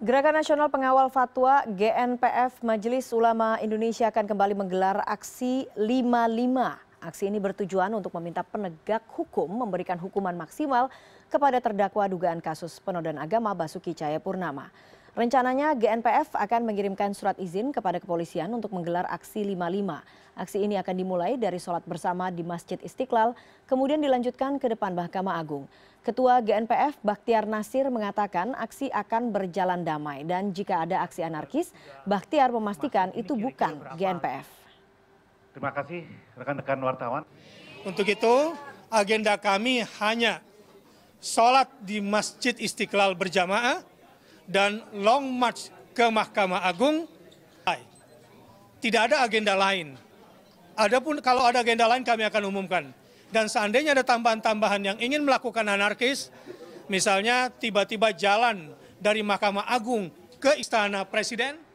Gerakan Nasional Pengawal Fatwa GNPF Majelis Ulama Indonesia akan kembali menggelar aksi 55. Aksi ini bertujuan untuk meminta penegak hukum memberikan hukuman maksimal kepada terdakwa dugaan kasus penodaan agama Basuki Cahayapurnama. Rencananya GNPF akan mengirimkan surat izin kepada kepolisian untuk menggelar aksi 55. Aksi ini akan dimulai dari sholat bersama di Masjid Istiqlal, kemudian dilanjutkan ke depan Mahkamah Agung. Ketua GNPF Baktiar Nasir mengatakan aksi akan berjalan damai dan jika ada aksi anarkis, Baktiar memastikan itu bukan GNPF. Terima kasih rekan-rekan wartawan. Untuk itu, agenda kami hanya sholat di Masjid Istiqlal berjamaah, dan long march ke Mahkamah Agung. Tidak ada agenda lain. Adapun kalau ada agenda lain kami akan umumkan. Dan seandainya ada tambahan-tambahan yang ingin melakukan anarkis, misalnya tiba-tiba jalan dari Mahkamah Agung ke Istana Presiden,